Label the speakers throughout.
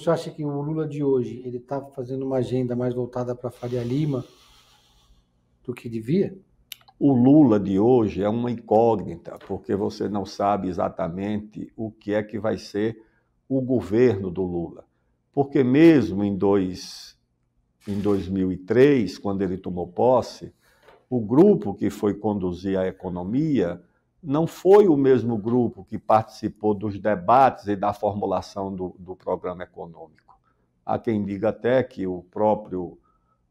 Speaker 1: Você acha que o Lula de hoje ele está fazendo uma agenda mais voltada para Faria Lima do que devia?
Speaker 2: O Lula de hoje é uma incógnita, porque você não sabe exatamente o que é que vai ser o governo do Lula. Porque mesmo em, dois, em 2003, quando ele tomou posse, o grupo que foi conduzir a economia não foi o mesmo grupo que participou dos debates e da formulação do, do programa econômico. Há quem diga até que o próprio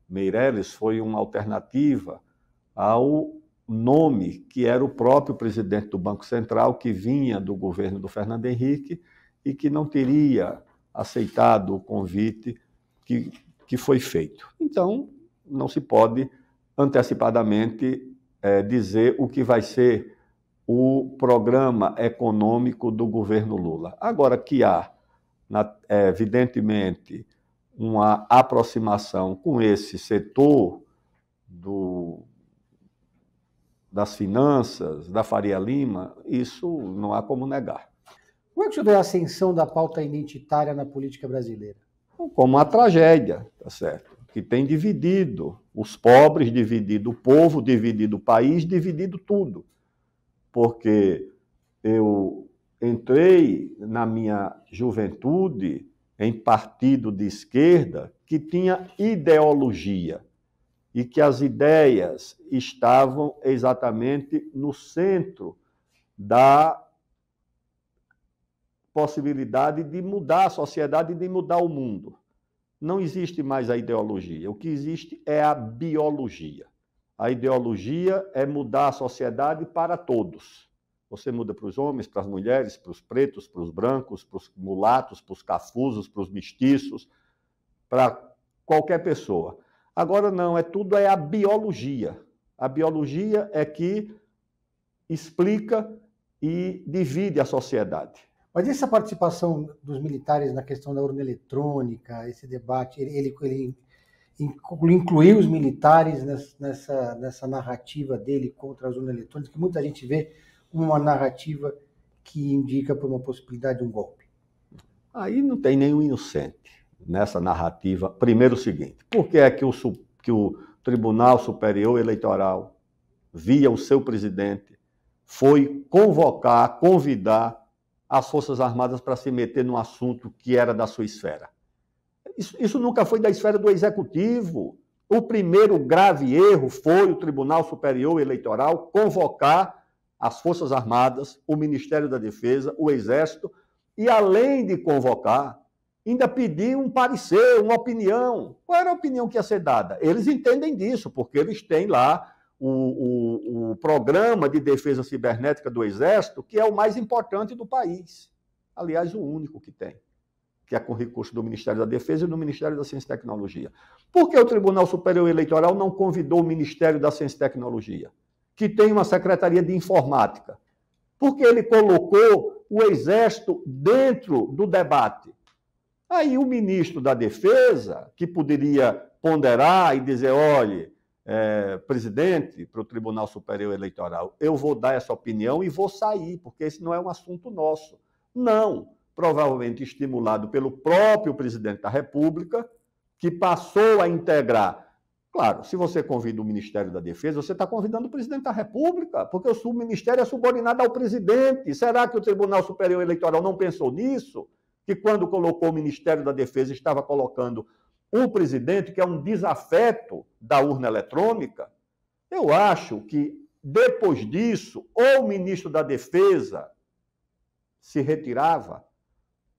Speaker 2: Meirelles foi uma alternativa ao nome que era o próprio presidente do Banco Central, que vinha do governo do Fernando Henrique e que não teria aceitado o convite que, que foi feito. Então, não se pode antecipadamente é, dizer o que vai ser o programa econômico do governo Lula. Agora que há, é, evidentemente, uma aproximação com esse setor do, das finanças, da Faria Lima, isso não há como negar.
Speaker 1: Como é que o senhor vê a ascensão da pauta identitária na política brasileira?
Speaker 2: Como uma tragédia, tá certo? Que tem dividido os pobres, dividido o povo, dividido o país, dividido tudo porque eu entrei na minha juventude em partido de esquerda que tinha ideologia e que as ideias estavam exatamente no centro da possibilidade de mudar a sociedade e de mudar o mundo. Não existe mais a ideologia, o que existe é a biologia. A ideologia é mudar a sociedade para todos. Você muda para os homens, para as mulheres, para os pretos, para os brancos, para os mulatos, para os cafusos, para os mestiços, para qualquer pessoa. Agora não, é tudo é a biologia. A biologia é que explica e divide a sociedade.
Speaker 1: Mas essa participação dos militares na questão da urna eletrônica, esse debate, ele, ele, ele incluir os militares nessa, nessa narrativa dele contra a zona eletrônica, que muita gente vê como uma narrativa que indica por uma possibilidade de um golpe? Aí não tem
Speaker 2: nenhum inocente nessa narrativa. Primeiro o seguinte, por que é que o, que o Tribunal Superior Eleitoral, via o seu presidente, foi convocar, convidar as Forças Armadas para se meter num assunto que era da sua esfera? Isso, isso nunca foi da esfera do executivo. O primeiro grave erro foi o Tribunal Superior Eleitoral convocar as Forças Armadas, o Ministério da Defesa, o Exército, e além de convocar, ainda pedir um parecer, uma opinião. Qual era a opinião que ia ser dada? Eles entendem disso, porque eles têm lá o, o, o programa de defesa cibernética do Exército, que é o mais importante do país. Aliás, o único que tem que é com recurso do Ministério da Defesa e do Ministério da Ciência e Tecnologia. Por que o Tribunal Superior Eleitoral não convidou o Ministério da Ciência e Tecnologia, que tem uma Secretaria de Informática? Porque ele colocou o Exército dentro do debate. Aí o ministro da Defesa, que poderia ponderar e dizer: olhe, é, presidente, para o Tribunal Superior Eleitoral, eu vou dar essa opinião e vou sair, porque esse não é um assunto nosso. Não provavelmente estimulado pelo próprio presidente da República, que passou a integrar. Claro, se você convida o Ministério da Defesa, você está convidando o presidente da República, porque o subministério é subordinado ao presidente. Será que o Tribunal Superior Eleitoral não pensou nisso? Que quando colocou o Ministério da Defesa, estava colocando o presidente, que é um desafeto da urna eletrônica? Eu acho que depois disso, ou o ministro da Defesa se retirava,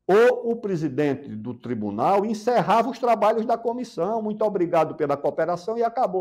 Speaker 2: ou o presidente do tribunal encerrava os trabalhos da comissão, muito obrigado pela cooperação, e acabou.